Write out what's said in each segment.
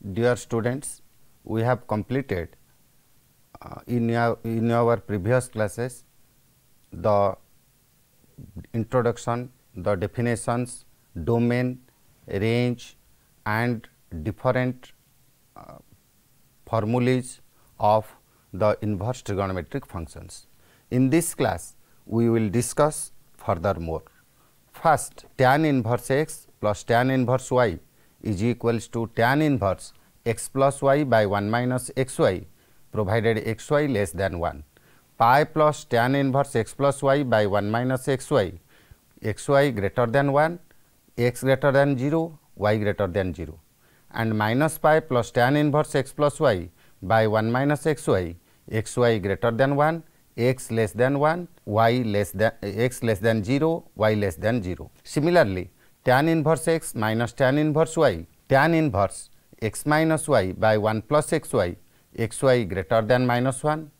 Dear students, we have completed uh, in, your, in our previous classes the introduction, the definitions, domain, range and different uh, formulas of the inverse trigonometric functions. In this class, we will discuss furthermore. First, tan inverse x plus tan inverse y is equals to tan inverse x plus y by 1 minus xy provided xy less than 1. Pi plus tan inverse x plus y by 1 minus xy, xy greater than 1, x greater than 0, y greater than 0 and minus pi plus tan inverse x plus y by 1 minus xy, xy greater than 1, x less than 1, y less than x less than 0, y less than 0. Similarly, tan inverse x minus tan inverse y, tan inverse x minus y by 1 plus x y, x y greater than minus 1,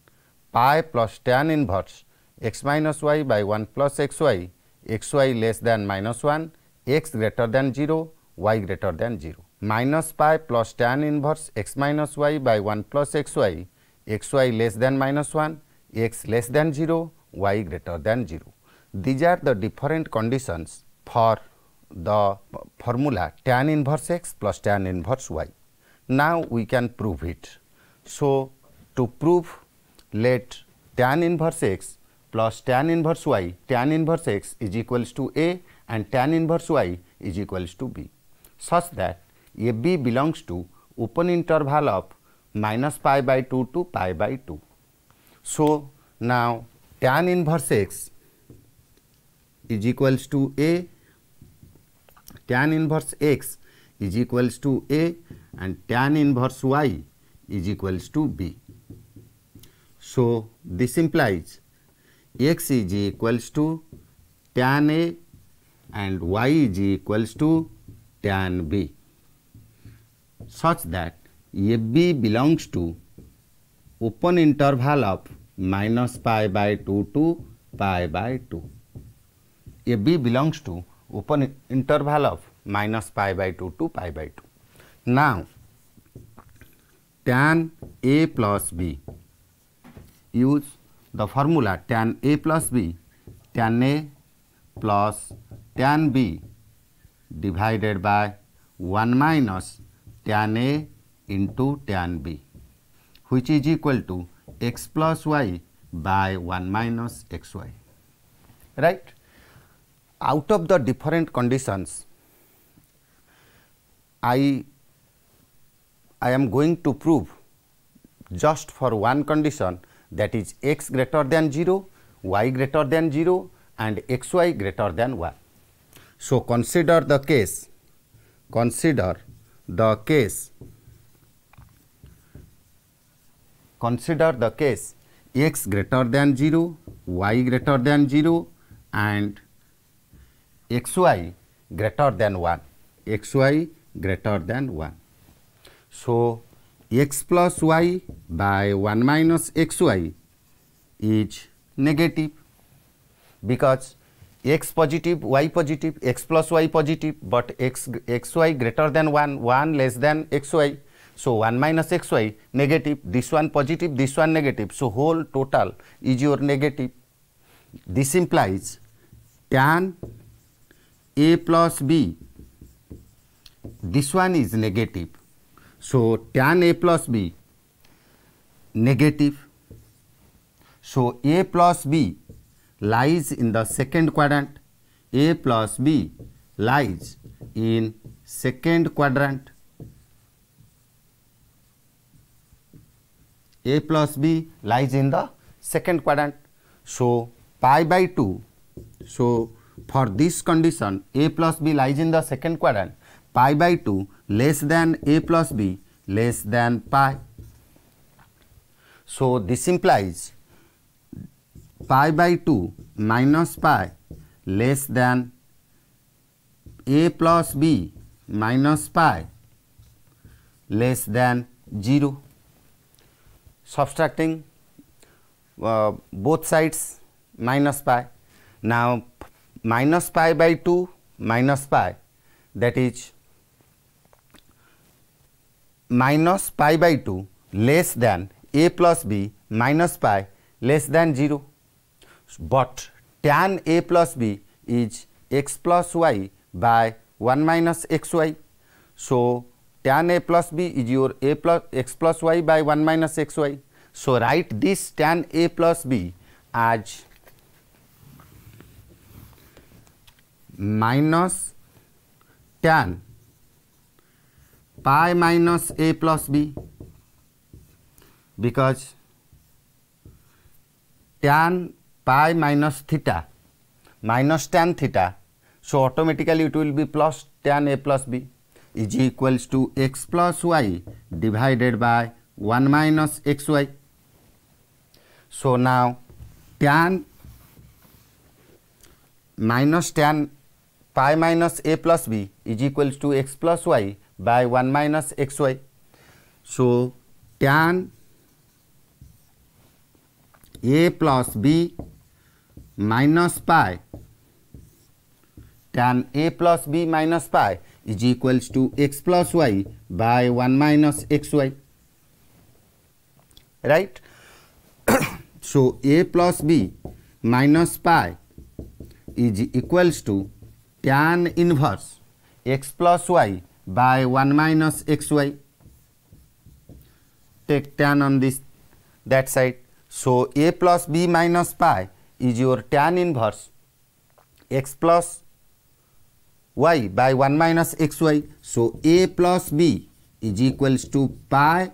pi plus tan inverse x minus y by 1 plus x y, x y less than minus 1, x greater than 0, y greater than 0. Minus pi plus tan inverse x minus y by 1 plus x y, x y less than minus 1, x less than 0, y greater than 0. These are the different conditions for the formula tan inverse x plus tan inverse y. Now, we can prove it. So, to prove let tan inverse x plus tan inverse y, tan inverse x is equals to A and tan inverse y is equals to B, such that A B belongs to open interval of minus pi by 2 to pi by 2. So, now tan inverse x is equals to A tan inverse x is equals to a and tan inverse y is equals to b. So, this implies x is equals to tan a and y is equals to tan b such that AB belongs to open interval of minus pi by 2 to pi by 2. AB belongs to open interval of minus pi by 2 to pi by 2. Now, tan a plus b use the formula tan a plus b tan a plus tan b divided by 1 minus tan a into tan b which is equal to x plus y by 1 minus xy right out of the different conditions, I, I am going to prove just for one condition that is x greater than 0, y greater than 0 and x y greater than 1. So, consider the case, consider the case, consider the case x greater than 0, y greater than 0 and xy greater than 1 xy greater than 1 so x plus y by 1 minus xy is negative because x positive y positive x plus y positive but x xy greater than 1 1 less than xy so 1 minus xy negative this one positive this one negative so whole total is your negative this implies tan a plus b, this one is negative. So, tan a plus b negative. So, a plus b lies in the second quadrant, a plus b lies in second quadrant. a plus b lies in the second quadrant. So, pi by 2. So, for this condition, A plus B lies in the second quadrant, pi by 2 less than A plus B less than pi. So, this implies pi by 2 minus pi less than A plus B minus pi less than 0. Subtracting uh, both sides minus pi. Now, minus pi by 2 minus pi that is minus pi by 2 less than a plus b minus pi less than 0. But tan a plus b is x plus y by 1 minus xy. So, tan a plus b is your a plus x plus y by 1 minus xy. So, write this tan a plus b as minus tan pi minus a plus b because tan pi minus theta minus tan theta so automatically it will be plus tan a plus b is equals to x plus y divided by 1 minus xy so now tan minus tan pi minus A plus B is equals to x plus Y by one minus X Y so tan A plus B minus pi tan A plus B minus pi is equals to x plus Y by one minus X Y right so A plus B minus pi is equals to tan inverse x plus y by 1 minus xy. Take tan on this that side. So, a plus b minus pi is your tan inverse x plus y by 1 minus xy. So, a plus b is equals to pi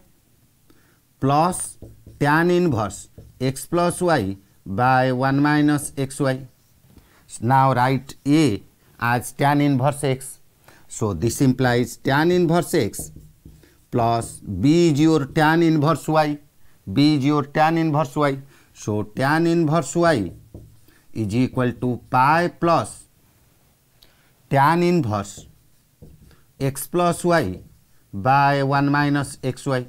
plus tan inverse x plus y by 1 minus xy. Now, write a as tan inverse x. So, this implies tan inverse x plus b is your tan inverse y, b is your tan inverse y. So, tan inverse y is equal to pi plus tan inverse x plus y by one minus x y.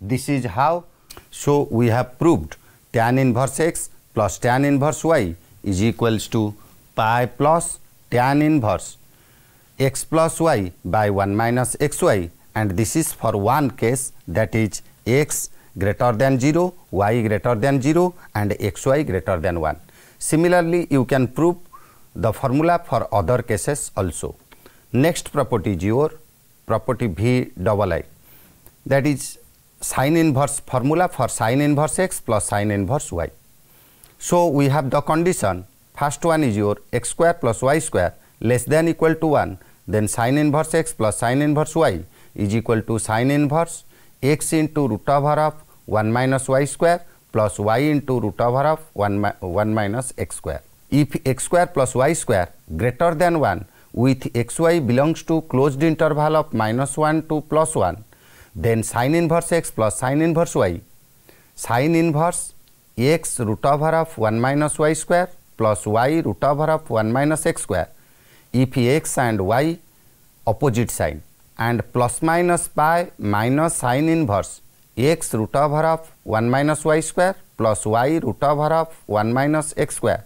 This is how. So, we have proved tan inverse x plus tan inverse y is equals to pi plus tan inverse x plus y by 1 minus xy and this is for one case that is x greater than 0, y greater than 0 and xy greater than 1. Similarly, you can prove the formula for other cases also. Next property is your property V double I that is sine inverse formula for sine inverse x plus sine inverse y. So, we have the condition first one is your X square plus Y square less than equal to one then sine inverse X plus sine in inverse Y is equal to in inverse X into root over of one minus Y square plus Y into root over of one minus x square if X square plus Y square greater than one with X Y belongs to close interval of minus one two plus one then sine inverse X plus sine in inverse Y sine inverse X root over of one minus Y square plus Y root over of one minus x square if X and Y opposite sign and plus minus by minus sine inverse X root over of one minus Y square plus Y root over of one minus x square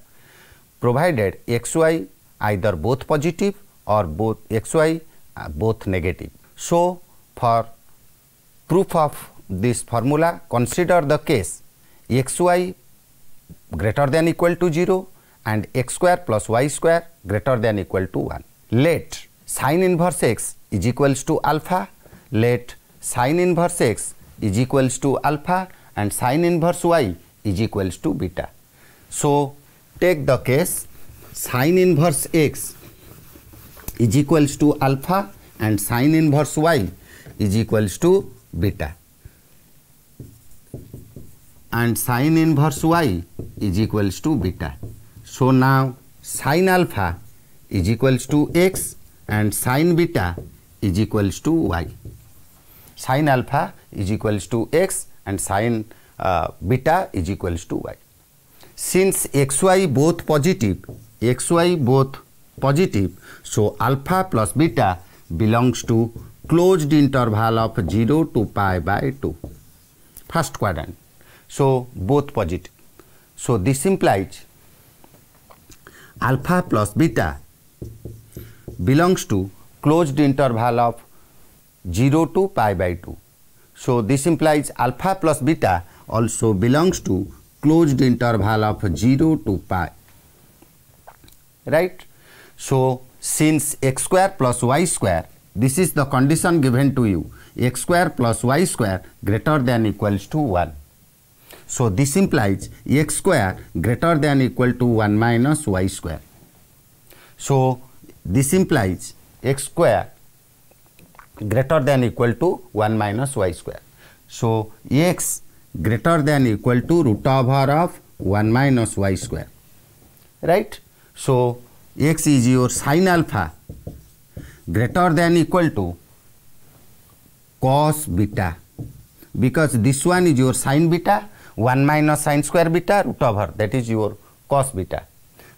provided X Y either both पजिट और both X Y both negative so for proof of this formula consider the case X Y greater than equal to zero and x square plus y square greater than equal to 1. Let sin inverse x is equals to alpha. Let sin inverse x is equals to alpha and sin inverse y is equals to beta. So, take the case sin inverse x is equals to alpha and sin inverse y is equals to beta. And sin inverse y is equals to beta. So now sine alpha is equals to x and sine beta is equals to y. Sine alpha is equals to x and sine uh, beta is equals to y. Since xy both positive, xy both positive, so alpha plus beta belongs to closed interval of 0 to pi by 2, first quadrant. So both positive. So this implies alpha plus beta belongs to closed interval of 0 to pi by 2. So, this implies alpha plus beta also belongs to closed interval of 0 to pi. Right? So, since x square plus y square, this is the condition given to you, x square plus y square greater than equals to 1. So this implies x square greater than equal to 1 minus y square. So this implies x square greater than equal to 1 minus y square. So x greater than equal to root over of 1 minus y square. Right? So x is your sine alpha greater than equal to cos beta because this one is your sine beta 1 minus sine square beta root over that is your cos beta.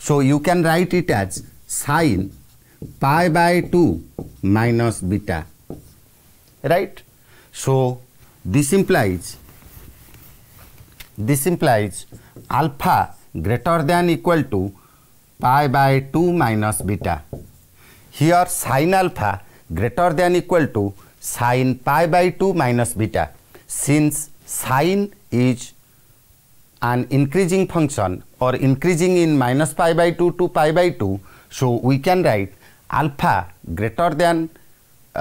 So you can write it as sine pi by 2 minus beta right. So this implies this implies alpha greater than equal to pi by 2 minus beta. Here sine alpha greater than equal to sine pi by 2 minus beta since sine is an increasing function or increasing in minus pi by 2 to pi by 2 so we can write alpha greater than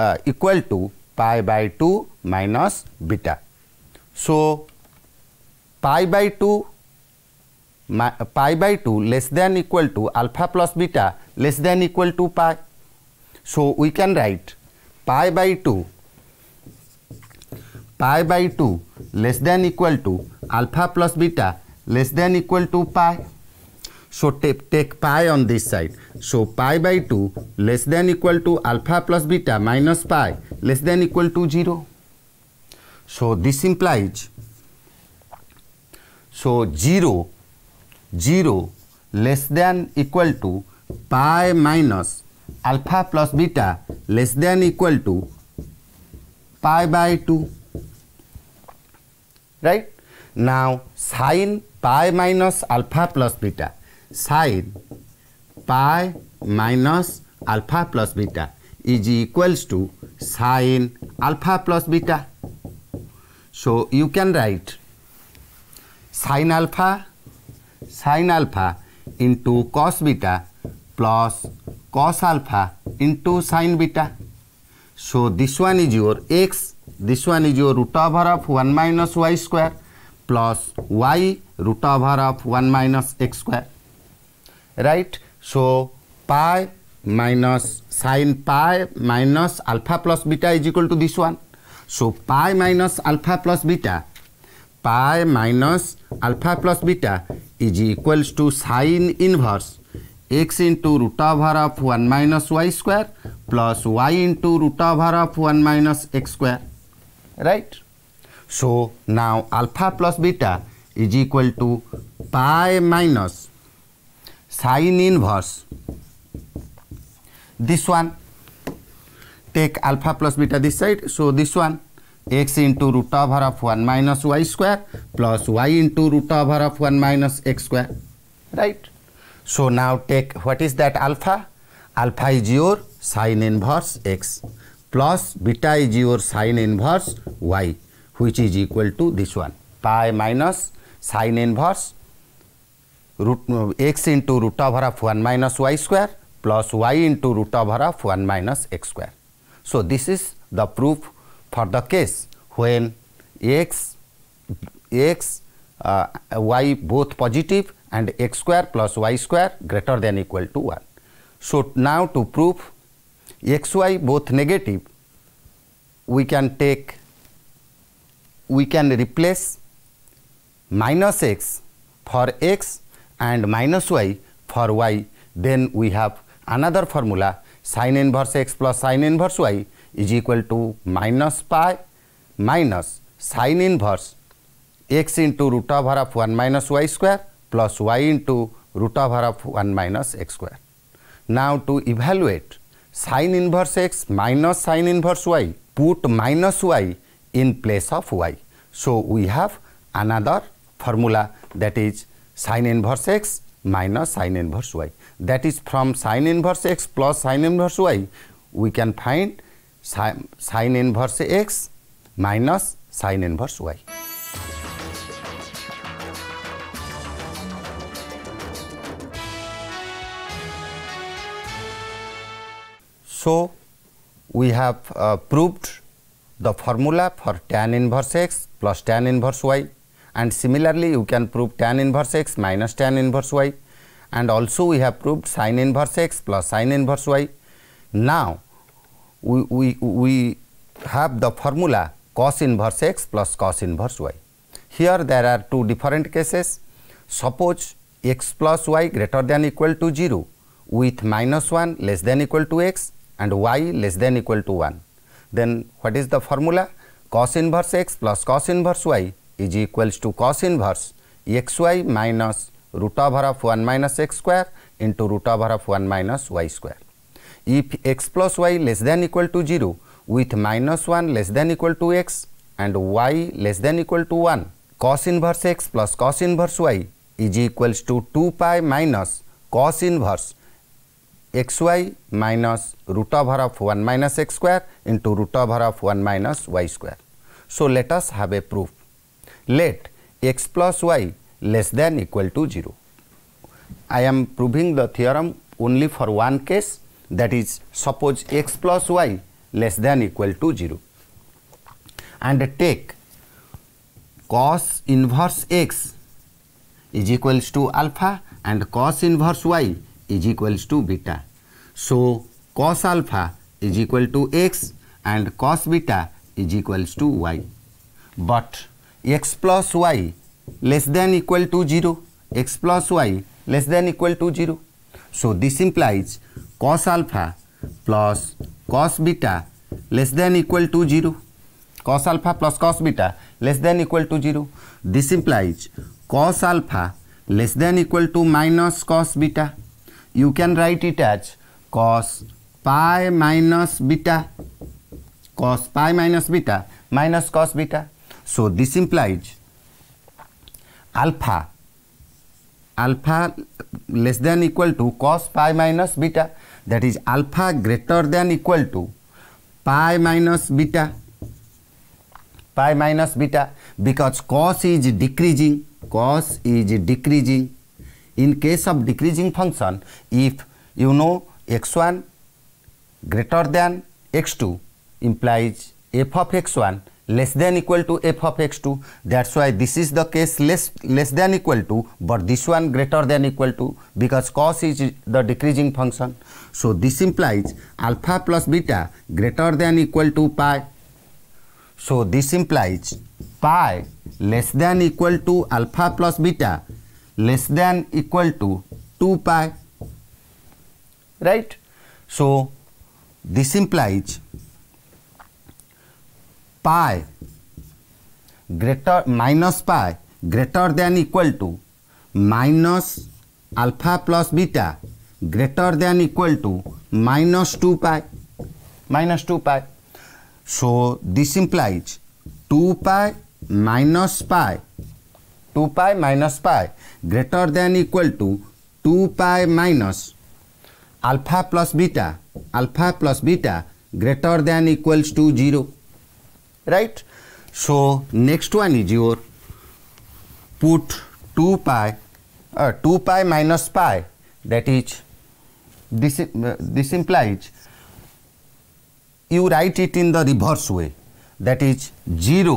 uh, equal to pi by 2 minus beta. So, pi by 2 my, uh, pi by 2 less than equal to alpha plus beta less than equal to pi. So, we can write pi by 2 pi by 2 less than equal to alpha plus beta less than equal to pi. So take, take pi on this side. So pi by 2 less than equal to alpha plus beta minus pi less than equal to 0. So this implies so 0 0 less than equal to pi minus alpha plus beta less than equal to pi by 2. right? Now, sine pi minus alpha plus beta. Sine pi minus alpha plus beta is equals to sine alpha plus beta. So, you can write sine alpha sine alpha into cos beta plus cos alpha into sine beta. So, this one is your x this one is your root over of one minus Y square plus Y root over of one minus x square right so pi minus sine pi minus alpha plus beta is equal to this one so pi minus alpha plus beta pi minus alpha plus beta is equals to sine inverse X into root over of one minus Y square plus Y into root over of one minus x square right? So now alpha plus beta is equal to pi minus sine inverse this one take alpha plus beta this side so this one x into root over of 1 minus y square plus y into root over of 1 minus x square right so now take what is that alpha alpha is your sine inverse x plus beta is your sine inverse y which is equal to this one pi minus sine inverse root x into root over of 1 minus y square plus y into root over of 1 minus x square. So, this is the proof for the case when x, x uh, y both positive and x square plus y square greater than equal to 1. So, now to prove x, y both negative, we can take, we can replace minus x for x and minus y for y. Then we have another formula sin inverse x plus sin inverse y is equal to minus pi minus sin inverse x into root over of 1 minus y square plus y into root over of 1 minus x square. Now to evaluate sine inverse X minus sin inverse y put minus y in place of y so we have another formula that is sin inverse x minus sin inverse y that is from sin inverse x plus sin inverse y we can find sin, sin inverse x minus sin inverse y So, we have uh, proved the formula for tan inverse x plus tan inverse y and similarly you can prove tan inverse x minus tan inverse y and also we have proved sin inverse x plus sin inverse y. Now, we, we, we have the formula cos inverse x plus cos inverse y. Here there are two different cases. Suppose x plus y greater than equal to 0 with minus 1 less than equal to x and y less than equal to 1. Then what is the formula? cos inverse x plus cos inverse y is equals to cos inverse xy minus root over of 1 minus x square into root over of 1 minus y square. If x plus y less than equal to 0 with minus 1 less than equal to x and y less than equal to 1, cos inverse x plus cos inverse y is equals to 2 pi minus cos inverse X Y minus root of over of one minus x square into root of over of one minus Y square so let's have a proof let X plus Y less than equal to zero I am proving the theorem only for one case that is suppose X plus Y less than equal to zero and take cos inverse X is equals to alpha and cos inverse Y is equals to beta so cos alpha is equal to X and cos beta is equals to Y but X plus Y less than equal to zero X plus Y less than equal to zero so this implies cos alpha plus cos beta less than equal to zero cos alpha plus cos beta less than equal to zero this implies cos alpha less than equal to minus cos beta you can write it as cos pi minus beta cos pi minus beta minus cos beta so this implies alpha alpha less than equal to cos pi minus beta that is alpha greater than equal to pi minus beta pi minus beta because cos is decreasing cos is decreasing in case of decreasing function if you know x1 greater than x2 implies f of x1 less than equal to f of x2 that's why this is the case less less than equal to but this one greater than equal to because cos is the decreasing function so this implies alpha plus beta greater than equal to pi so this implies pi less than equal to alpha plus beta less than equal to 2 pi right so this implies pi greater minus pi greater than equal to minus alpha plus beta greater than equal to minus 2 pi minus 2 pi so this implies 2 pi minus pi two pi minus pi greater than equal to two pi minus alpha plus beta alpha plus beta greater than equals to zero right so next one is your put two pi two pi minus pi that is this implies you write it in the reverse way that is zero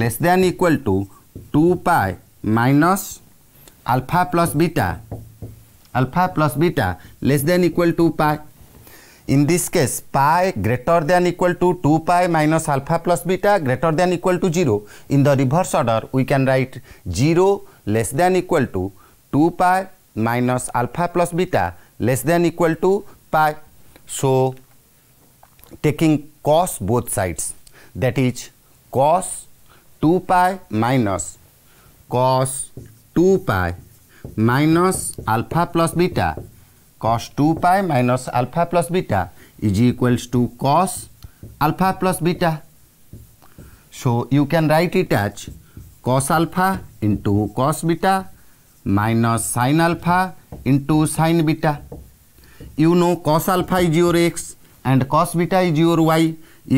less than equal to two pi minus alpha plus beta alpha plus beta less than equal to pi in this case pi greater than equal to 2 pi minus alpha plus beta greater than equal to 0 in the reverse order we can write 0 less than equal to 2 pi minus alpha plus beta less than equal to pi so taking cos both sides that is cos 2 pi minus cos two pi minus alpha plus beta cos two pi minus alpha plus beta is equals to cos alpha plus beta so you can write it as cos alpha into cos beta minus sin alpha into sin beta you know cos alpha is your x and cos beta is your y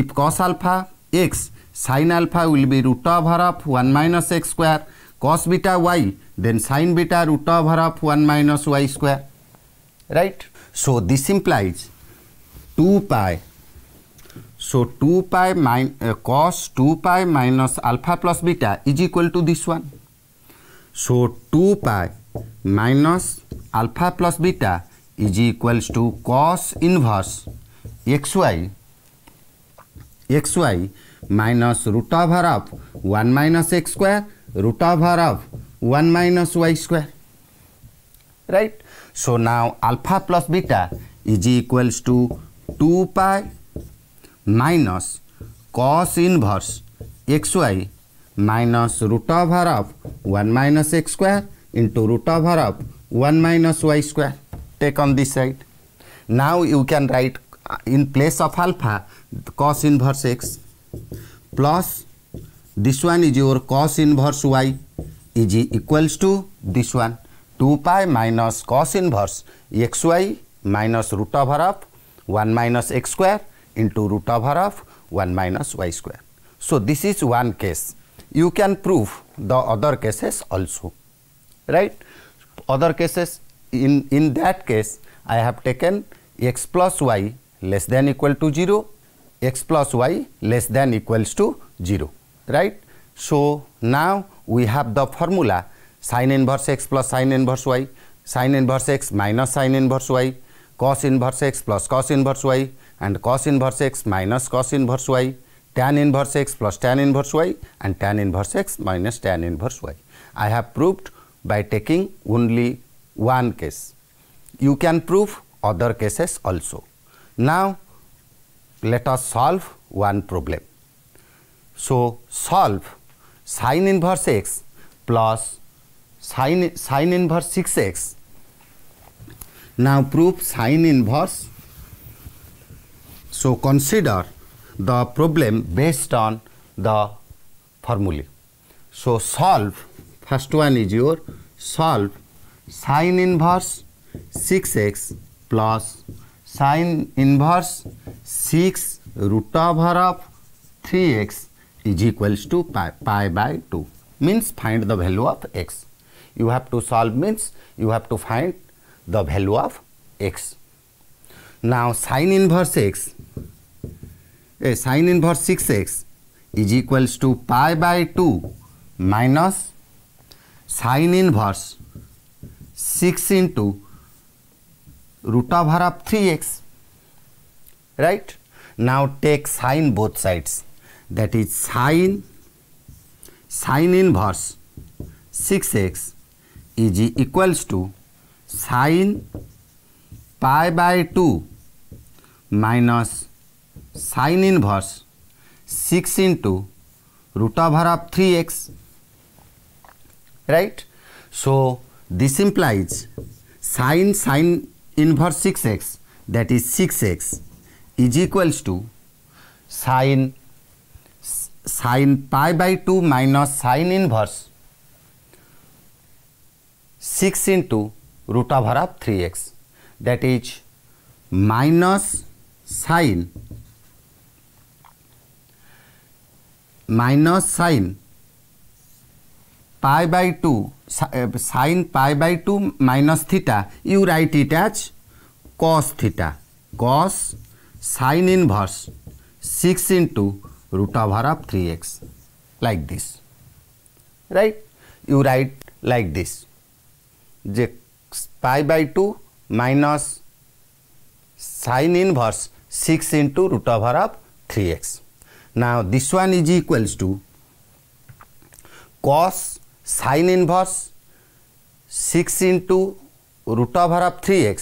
if cos alpha x sin alpha will be root over of 1 minus x square cos beta Y then sine beta root over of one minus Y square right so this implies two pi so two pi minus two pi minus alpha plus beta is equal to this one so two pi minus alpha plus beta is equals to cos inverse X Y X Y minus root over of one minus x square root of r of 1 minus y square right so now alpha plus beta is equals to 2 pi minus cos inverse xy minus root of r of 1 minus x square into root of r of 1 minus y square take on this side now you can write in place of alpha cos inverse x plus this one is your cos inverse y is equals to this one 2 pi minus cos inverse xy minus root over of 1 minus x square into root over of 1 minus y square. So, this is one case. You can prove the other cases also, right? Other cases, in, in that case, I have taken x plus y less than equal to 0, x plus y less than equals to 0. right? So now we have the formula sin inverse x plus sin inverse y, sin inverse x minus sin inverse y, cos inverse x plus cos inverse y, and cos inverse x minus cos inverse y, tan inverse x plus tan inverse y, and tan inverse x minus tan inverse y. I have proved by taking only one case. You can prove other cases also. Now, let us solve one problem. So solve sin inverse x plus sin, sin inverse 6x. Now prove sin inverse. So consider the problem based on the formulae. So solve, first one is your solve sin inverse 6x plus sin inverse 6 root over of 3x is equals to pi by two means find the value of X you have to solve means you have to find the value of X now sine inverse X a sine inverse six x is equals to pi by two minus sine inverse six into root of of three X right now take sine both sides that is sine sine inverse 6x is equals to sine pi by 2 minus sine inverse 6 into root over of 3x right so this implies sine sine inverse 6x that is 6x is equals to sine sine pi by two minus sine inverse six into root over of three X that is minus sine minus sine pi by two sine pi by two minus theta you write it as cos theta cos sine inverse six into root over of 3x like this right you write like this j pi by 2 minus sin inverse 6 into root over of 3x now this one is equals to cos sin inverse 6 into root over of 3x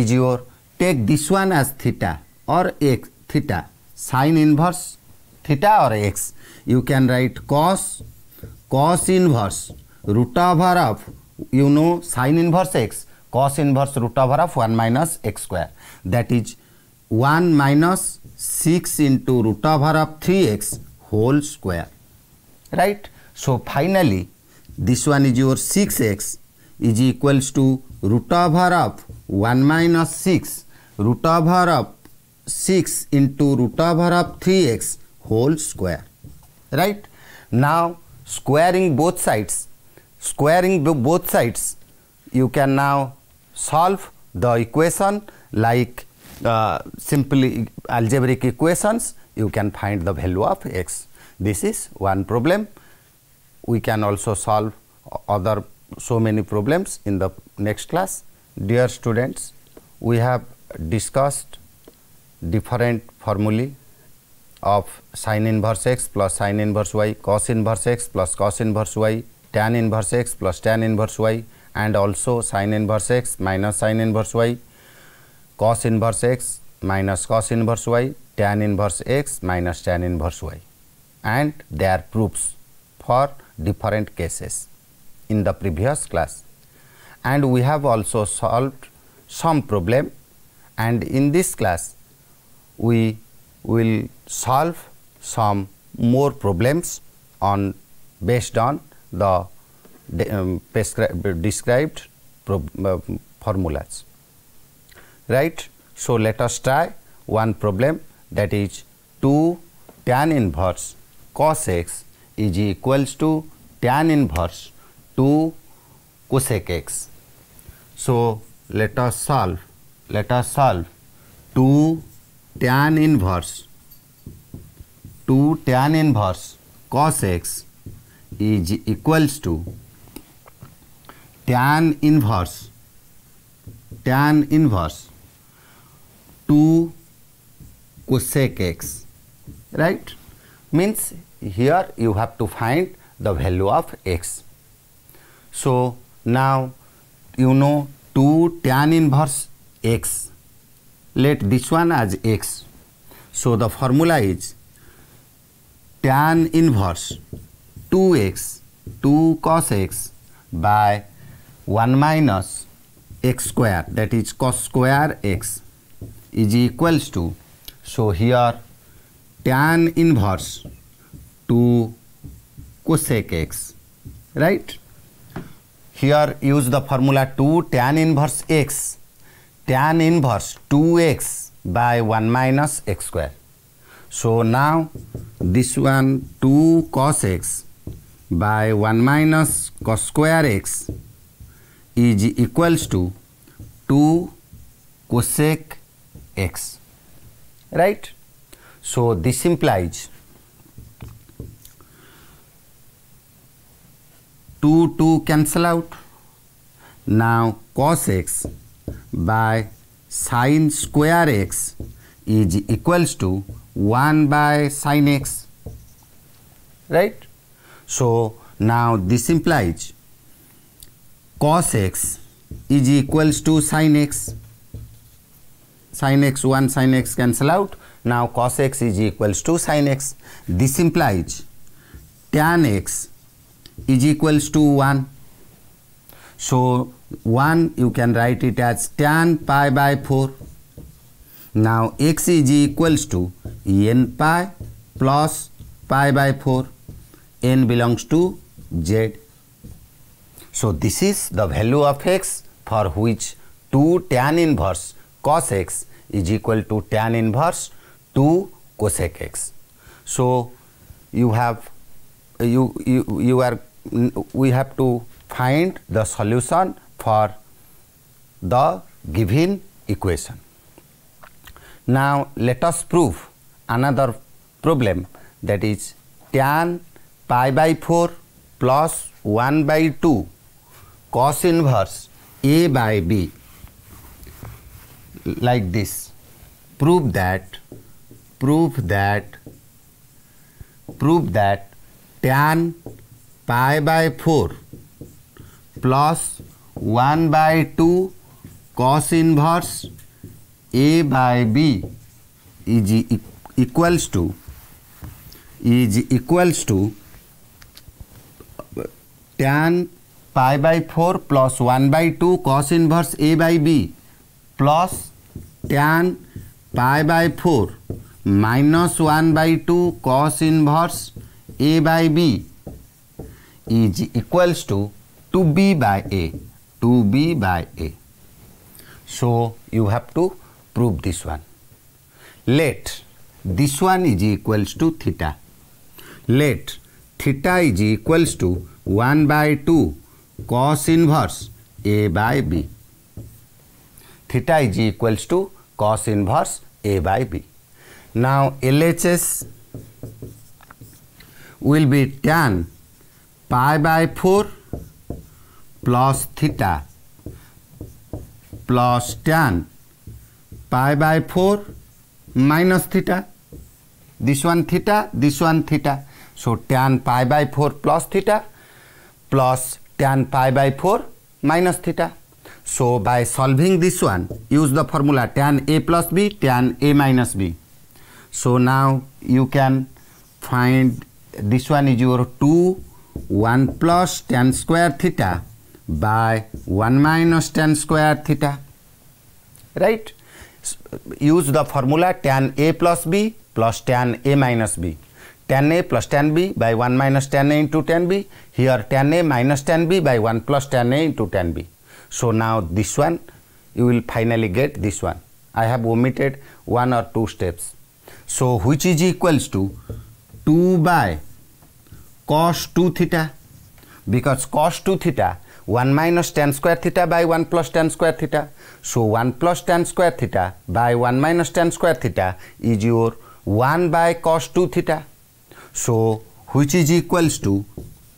is your take this one as theta or x theta sin inverse theta और x you can write cos cos verse root over of you know sine verse x cos verse root over of one minus x square that is one minus six into root over of three x whole square right so finally this one is your six x is equals to root over of one minus six root over of six into root over of three x whole square right now squaring both sides squaring both sides you can now solve the equation like uh, simply algebraic equations you can find the value of x this is one problem we can also solve other so many problems in the next class dear students we have discussed different formulae of sine inverse x plus sine inverse y, cos inverse x plus cos inverse y, tan inverse x plus tan inverse y and also sine inverse x minus sine inverse y, cos inverse x minus cos inverse y, tan inverse x minus tan inverse y and their proofs for different cases in the previous class. And we have also solved some problem and in this class we will solve some more problems on based on the um, described uh, formulas. Right. So, let us try one problem that is 2 tan inverse cos x is equals to tan inverse 2 cosec x. So, let us solve let us solve 2 tan inverse two tan inverse cos x is equals to tan inverse tan inverse two cosec x right means here you have to find the value of x so now you know two tan inverse x let this one as x. So the formula is tan inverse 2x 2 cos x by 1 minus x square that is cos square x is equals to so here tan inverse 2 cosec x right here use the formula 2 tan inverse x tan inverse 2x by 1 minus x square. So now this one 2 cos x by 1 minus cos square x is equals to 2 cosec x. Right? So this implies 2 2 cancel out. Now cos x by sine square x is equals to 1 by sine x right so now this implies cos x is equals to sine x sine x 1 sine x cancel out now cos x is equals to sine x this implies tan x is equals to 1 so 1 you can write it as tan pi by 4 now x is equals to n pi plus pi by 4 n belongs to z so this is the value of x for which 2 tan inverse cos x is equal to tan inverse 2 cosec x so you have you you, you are we have to find the solution for the given equation. Now let us prove another problem that is tan pi by 4 plus 1 by 2 cos inverse A by B like this. Prove that, prove that, prove that tan pi by 4 plus one by two cos inverse a by b is equals to is equals to tan pi by four plus one by two cos inverse a by b plus tan pi by four minus one by two cos inverse a by b is equals to two b by a 2b by a. So, you have to prove this one. Let this one is equals to theta. Let theta is equals to 1 by 2 cos inverse a by b. Theta is equals to cos inverse a by b. Now, LHS will be tan pi by 4 plus theta plus tan pi by four minus theta this one theta this one theta so tan pi by 4 plus theta plus tan pi by 4 minus theta so by solving this one use the formula tan a plus b tan a minus b so now you can find this one is your 2 1 plus tan square theta by 1 minus tan square theta right use the formula tan a plus b plus tan a minus b tan a plus tan b by 1 minus tan a into tan b here tan a minus tan b by 1 plus tan a into tan b so now this one you will finally get this one i have omitted one or two steps so which is equals to 2 by cos 2 theta because cos 2 theta 1 minus tan square theta by 1 plus tan square theta. So 1 plus tan square theta by 1 minus tan square theta is your 1 by cos 2 theta. So which is equals to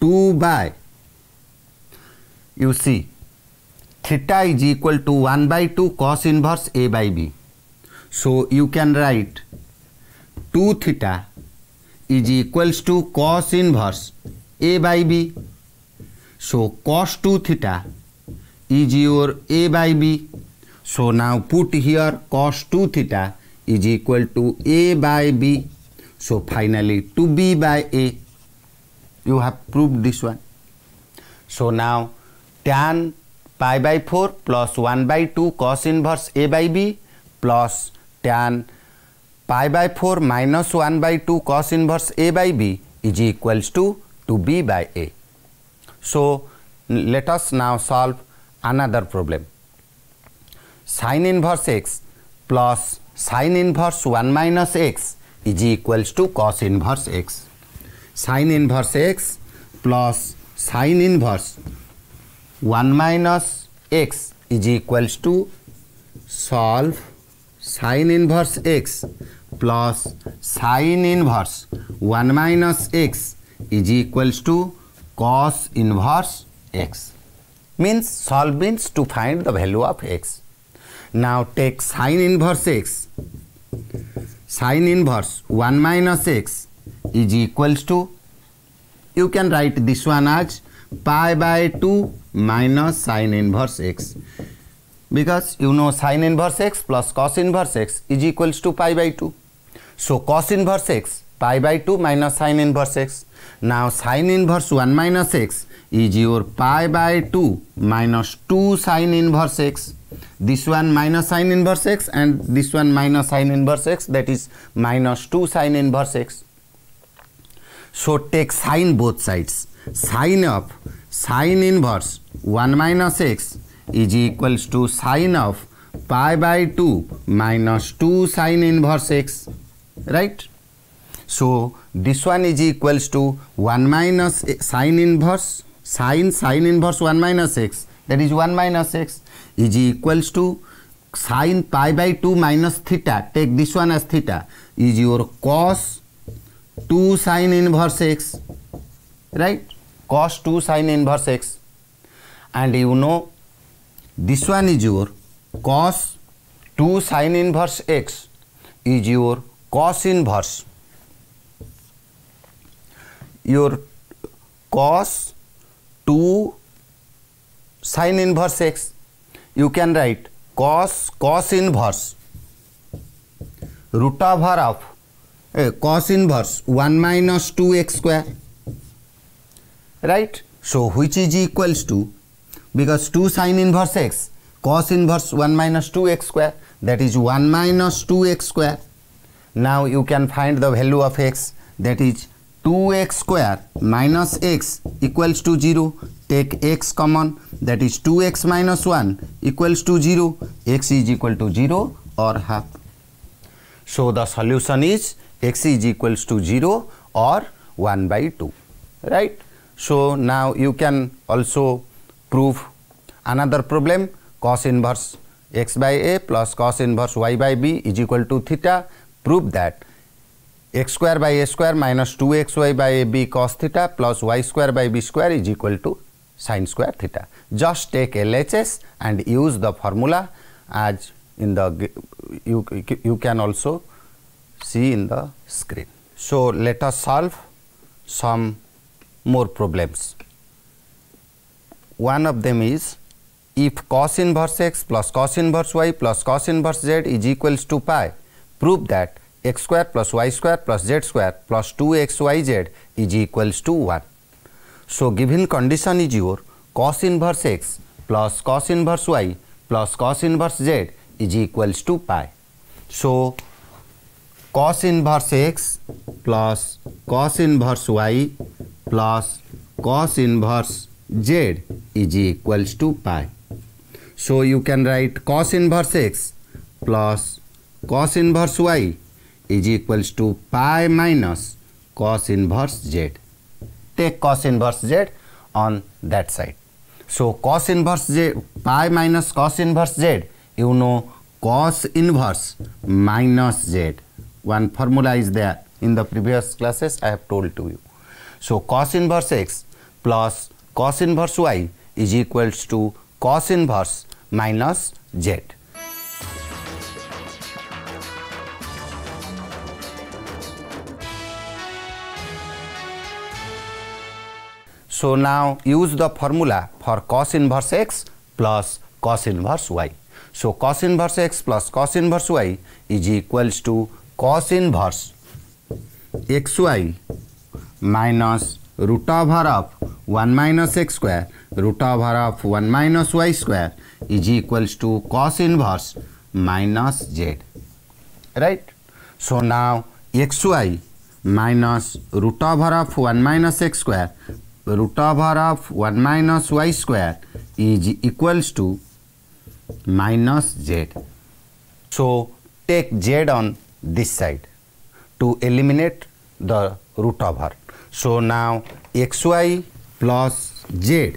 2 by, you see, theta is equal to 1 by 2 cos inverse a by b. So you can write 2 theta is equals to cos inverse a by b. So cos 2 theta is your a by b. So now put here cos 2 theta is equal to a by b. So finally 2b by a. You have proved this one. So now tan pi by 4 plus 1 by 2 cos inverse a by b plus tan pi by 4 minus 1 by 2 cos inverse a by b is equals to 2b by a. So, let us now solve another problem. Sin inverse x plus sin inverse 1 minus x is equals to cos inverse x. Sin inverse x plus sin inverse 1 minus x is equals to solve sin inverse x plus sin inverse 1 minus x is equals to cos inverse x means solve means to find the value of x. Now take sin inverse x. Sin inverse 1 minus x is equals to you can write this one as pi by 2 minus sin inverse x because you know sin inverse x plus cos inverse x is equals to pi by 2. So cos inverse x pi by 2 minus sin inverse x Now sine inverse 1 minus x is your pi by 2 minus 2 sine inverse x. This one minus sine inverse x and this one minus sine inverse x that is minus 2 sine inverse x. So take sine both sides. Sine of sine inverse 1 minus x is equals to sine of pi by 2 minus 2 sine inverse x. Right? So this one is equals to one minus sine inverse sine sine inverse one minus x that is one minus x is equals to sine pi by two minus theta take this one as theta is your cos two sine inverse x right cos two sine inverse x and you know this one is your cos two sine inverse x is your cos inverse your cos two sine inverse x you can write cos cos inverse root over of a cos inverse one minus two x square right so which is equals to because two sine in inverse x cos inverse one minus two x square that is one minus two x square now you can find the value of x that is two x square minus x equals to zero take x common that is two x minus one equals to zero x is equal to zero और half so the solution is x is equals to zero और one by two right so now you can also prove another problem cos inverse x by a plus cos inverse y by b is equal to theta prove that x square by a square minus 2xy by a cos theta plus y square by b square is equal to sine square theta. Just take LHS and use the formula as in the you, you can also see in the screen. So, let us solve some more problems. One of them is if cos inverse x plus cos inverse y plus cos inverse z is equals to pi, prove that x square plus Y square plus z square plus two x y z is equals to one so given condition is your cos inverse x plus cos inverse y plus cos inverse z is equals to pi so cos inverse x plus cos inverse y plus cos inverse z is equals to pi so you can write cos inverse x plus cos inverse y is equals to pi minus cos inverse z. Take cos inverse z on that side. So cos inverse z pi minus cos inverse z you know cos inverse minus z. One formula is there in the previous classes I have told to you. So cos inverse x plus cos inverse y is equals to cos inverse minus z. So now use the formula for cos inverse x plus cos inverse y. So cos inverse x plus cos inverse y is equals to cos inverse xy minus root over of 1 minus x square root over of 1 minus y square is equals to cos inverse minus z. Right? So now xy minus root over of 1 minus x square root over of 1 minus y square is equals to minus z. So, take z on this side to eliminate the root over. So, now xy plus z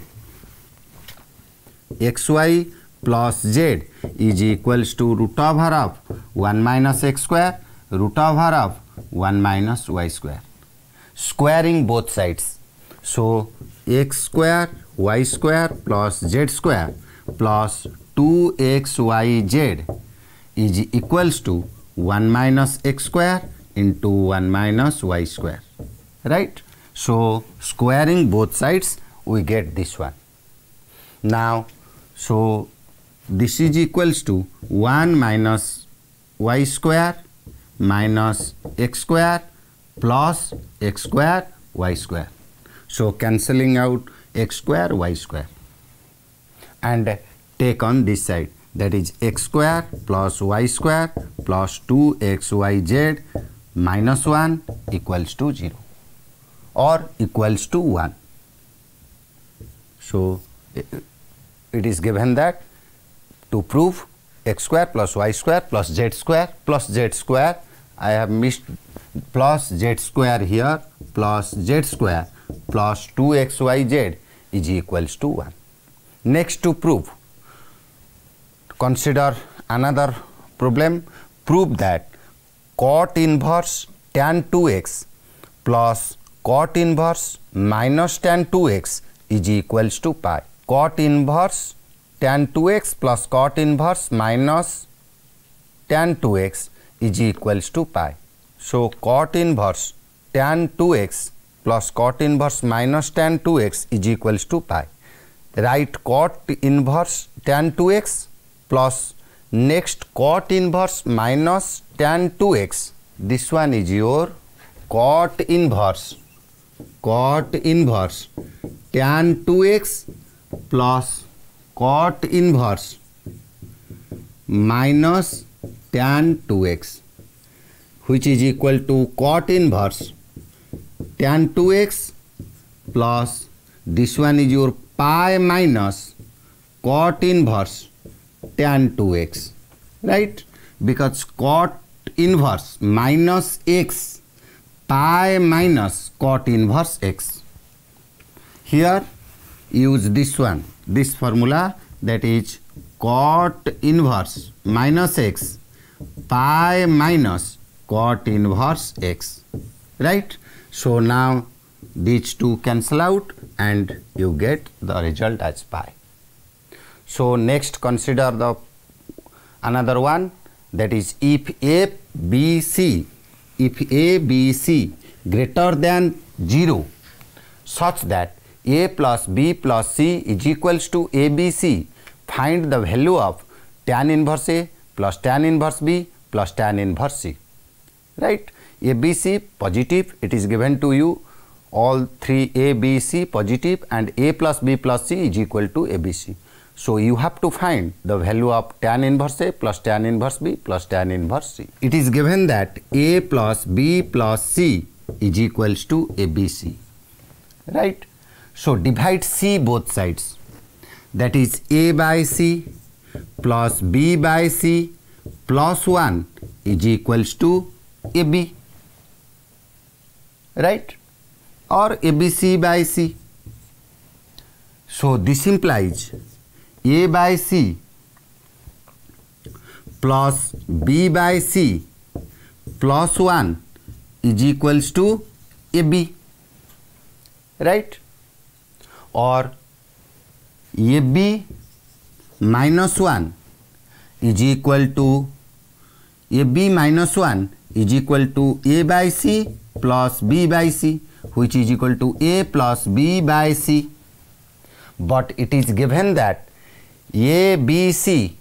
xy plus z is equals to root over of 1 minus x square root over of 1 minus y square squaring both sides So x square y square plus z square plus 2xyz is equals to 1 minus x square into 1 minus y square right so squaring both sides we get this one now so this is equals to 1 minus y square minus x square plus x square y square so cancelling out x square y square and take on this side that is x square plus y square plus 2xyz minus 1 equals to 0 or equals to 1. So, it is given that to prove x square plus y square plus z square plus z square I have missed plus z square here plus z square plus 2xyz is equals to 1. Next to prove, consider another problem. Prove that cot inverse tan 2x plus cot inverse minus tan 2x is equals to pi. Cot inverse tan 2x plus cot inverse minus tan 2x is equals to pi. So, cot inverse tan 2x plus cot inverse minus tan two x is equals to pi right cot inverse tan two x plus next cot inverse minus tan two x this one is your cot inverse cot inverse tan two x plus cot inverse minus tan two x which is equal to cot inverse tan 2x plus this one is your pi minus cot inverse tan 2x right because cot inverse minus x pi minus cot inverse x here use this one this formula that is cot inverse minus x pi minus cot inverse x right So now these two cancel out and you get the result as pi. So next consider the another one that is if a b c if a b c greater than 0 such that a plus b plus c is equals to a b c find the value of tan inverse a plus tan inverse b plus tan inverse c right ABC positive it is given to you all three A, B, C positive and A plus B plus C is equal to ABC. So, you have to find the value of tan inverse A plus tan inverse B plus tan inverse C. It is given that A plus B plus C is equals to ABC, right. So, divide C both sides that is A by C plus B by C plus 1 is equals to AB. right or ABC by C. So this implies A by C plus B by C plus 1 is equals to AB right or AB minus 1 is equal to AB minus 1 is equal to A by C plus B by C which is equal to A plus B by C. But it is given that A, B, C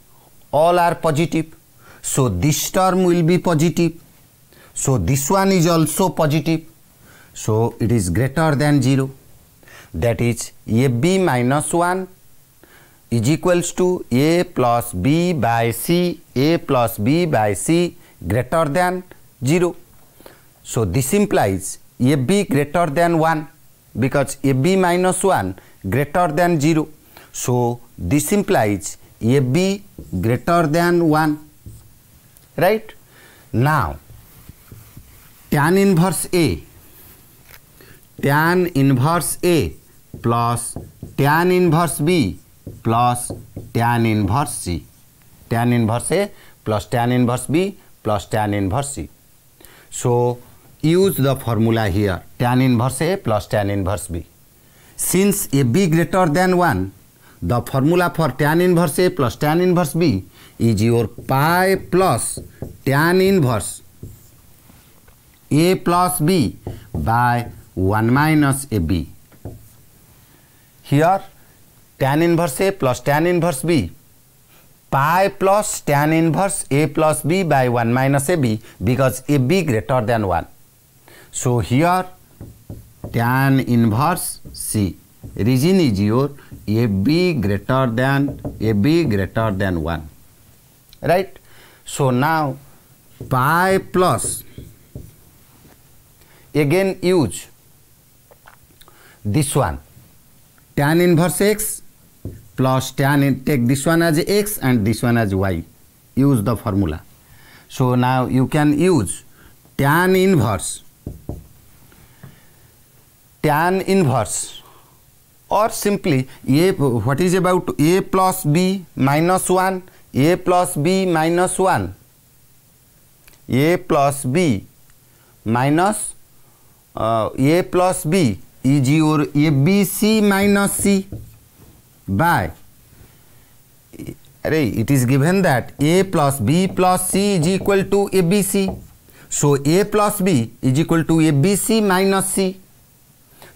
all are positive. So this term will be positive. So this one is also positive. So it is greater than 0. That is AB minus 1 is equals to A plus B by C, A plus B by C greater than zero so this implies a b greater than one because a b minus one greater than zero so this implies a b greater than one right now tan inverse a tan inverse a plus tan inverse b plus tan inverse c tan inverse a plus tan inverse b plus tan inverse c So use the formula here tan inverse A plus tan inverse B. Since AB greater than 1, the formula for tan inverse A plus tan inverse B is your pi plus tan inverse A plus B by 1 minus AB. Here tan inverse A plus tan inverse B pi plus tan inverse a plus b by 1 minus ab because ab greater than 1. So here tan inverse c. Region is your ab greater than ab greater than 1. Right? So now pi plus again use this one tan inverse x plus tan and take this one as x and this one as y use the formula so now you can use tan inverse tan inverse or simply a what is about a plus b minus 1 a plus b minus 1 a plus b minus uh, a plus b is your abc minus c by अरे it is given that a plus b plus c is equal to a b c so A plus B is equal to a b c minus c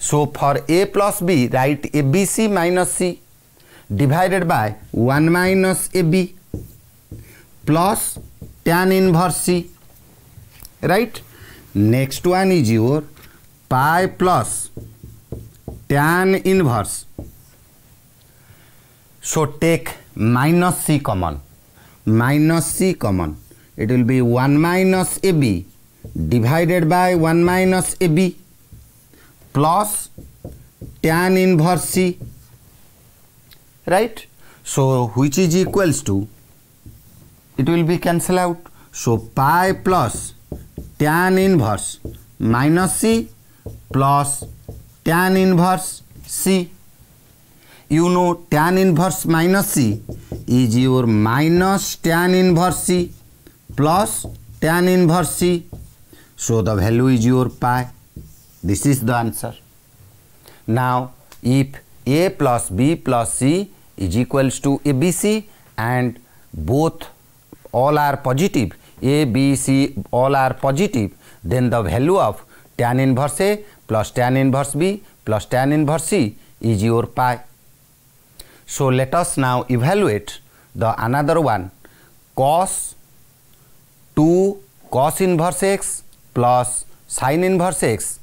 so for a plus b right a b c minus c divided by one minus a b plus tan in c right next one is your pi plus tan inverse So take minus c common. Minus c common. It will be 1 minus ab divided by 1 minus ab plus tan inverse c. Right? So which is equals to it will be cancel out. So pi plus tan inverse minus c plus tan inverse c. You know tan inverse minus c is your minus tan inverse c plus tan inverse c so the value is your pi this is the answer now if a plus b plus c is equals to a b c and both all are positive a b c all are positive then the value of tan inverse a plus tan inverse b plus tan inverse c is your pi So let us now evaluate the another one cos 2 cos inverse x plus sin inverse x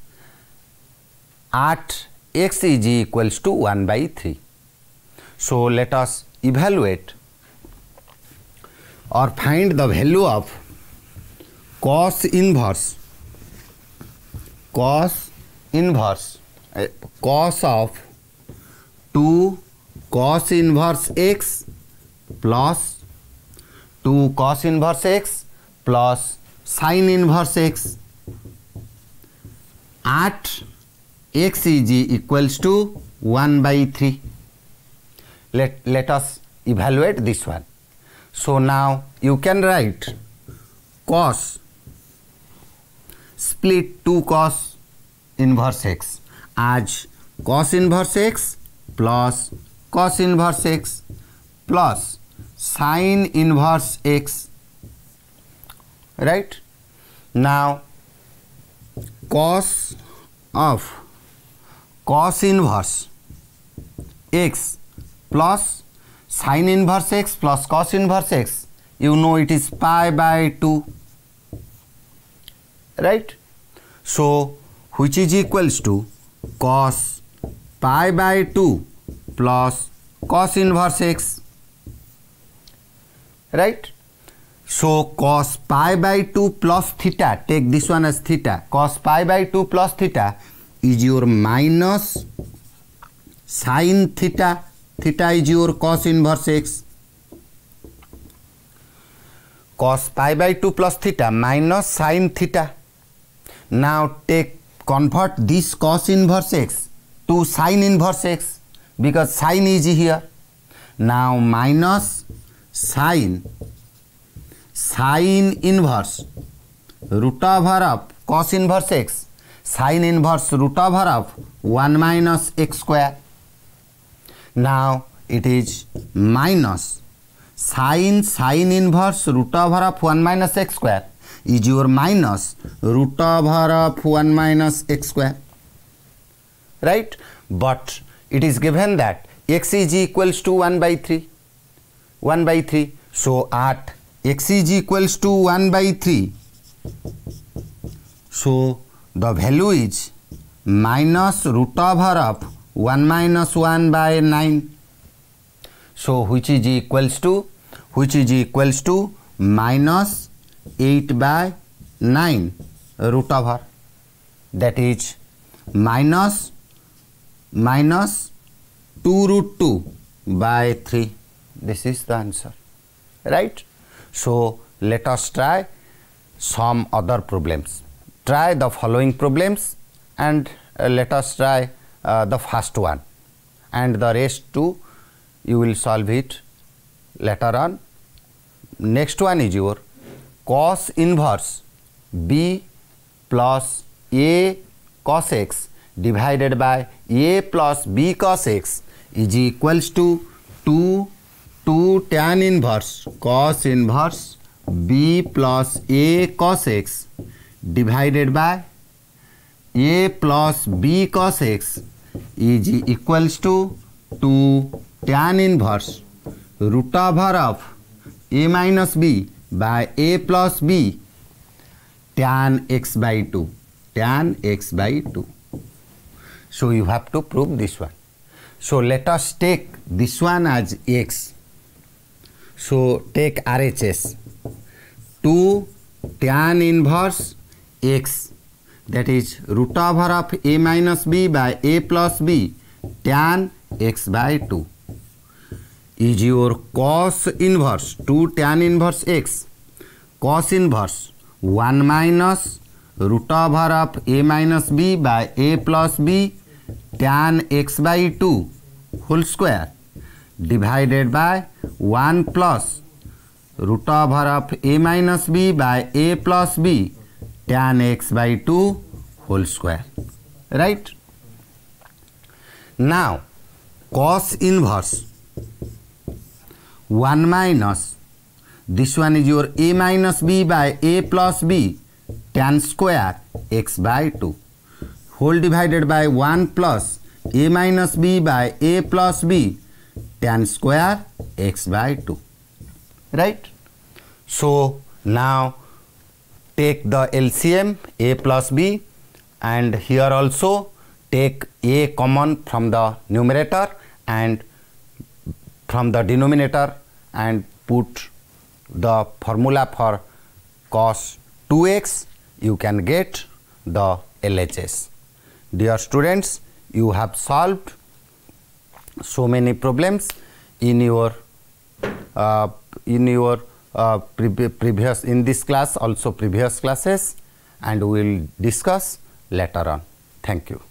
at x is equals to 1 by 3. So let us evaluate or find the value of cos inverse cos inverse uh, cos of 2 cos inverse x plus two cos inverse x plus sine inverse x at x is equals to one by three let us evaluate this one so now you can write cos split two cos inverse x as cos inverse x plus cos inverse x plus sine inverse x right now cos of cos inverse x plus sine inverse x plus cos inverse x you know it is pi by two right so which is equals to cos pi by two plus cos inverse x right so cos pi by 2 plus theta take this one as theta cos pi by 2 plus theta is your minus sin theta theta is your cos inverse x cos pi by 2 plus theta minus sin theta now take convert this cos inverse x to sin inverse x because sine is here. Now minus sine, sine inverse, root over of cos inverse x, sine inverse root over of 1 minus x square. Now it is minus sine sine inverse root over of 1 minus x square is your minus root over of 1 minus x square. Right? But it is given that x is equals to 1 by 3 1 by 3 so at x is equals to 1 by 3 so the value is minus root over of 1 minus 1 by 9 so which is equals to which is equals to minus 8 by 9 root over that is minus minus 2 root 2 by 3 this is the answer right so let us try some other problems try the following problems and uh, let us try uh, the first one and the rest two you will solve it later on next one is your cos inverse b plus a cos x divided by a plus b cos x is equals to to two tan in inverse cos verse b plus a cos x divided by a plus b cos x is equals to two tan inverse root over of a minus b by a plus b tan x by two tan x by two So you have to prove this one. So let us take this one as x. So take RHS. 2 tan inverse x that is root over of a minus b by a plus b tan x by 2 is your cos inverse 2 tan inverse x cos inverse 1 minus root over of a minus b by a plus b tan x by two whole square divided by one plus root over of a minus b by a plus b tan x by two whole square right now cos inverse one minus this one is your a minus b by a plus b tan square x by two whole divided by 1 plus a minus b by a plus b tan square x by 2 right so now take the LCM a plus b and here also take a common from the numerator and from the denominator and put the formula for cos 2x you can get the LHS. Dear students, you have solved so many problems in your uh, in your uh, pre previous in this class also previous classes and we will discuss later on. Thank you.